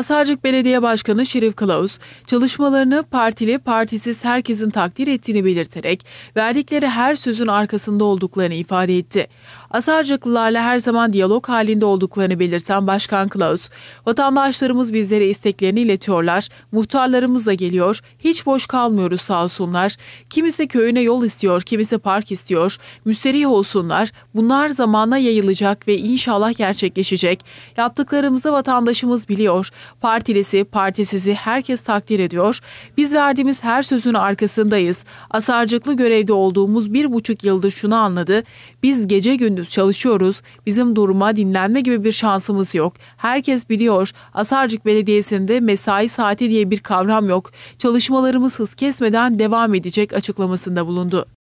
Asarcık Belediye Başkanı Şerif Kılavuz, çalışmalarını partili partisiz herkesin takdir ettiğini belirterek verdikleri her sözün arkasında olduklarını ifade etti. Asarcıklılarla her zaman diyalog halinde olduklarını belirten Başkan Klaus, vatandaşlarımız bizlere isteklerini iletiyorlar, muhtarlarımız da geliyor, hiç boş kalmıyoruz sağ olsunlar. Kimisi köyüne yol istiyor, kimisi park istiyor, müsterih olsunlar. Bunlar zamana yayılacak ve inşallah gerçekleşecek. Yaptıklarımızı vatandaşımız biliyor. Partilisi, partisizi herkes takdir ediyor. Biz verdiğimiz her sözün arkasındayız. Asarcıklı görevde olduğumuz bir buçuk yıldır şunu anladı. Biz gece gündüz gündüz çalışıyoruz. Bizim duruma dinlenme gibi bir şansımız yok. Herkes biliyor. Asarcık Belediyesi'nde mesai saati diye bir kavram yok. Çalışmalarımız hız kesmeden devam edecek açıklamasında bulundu.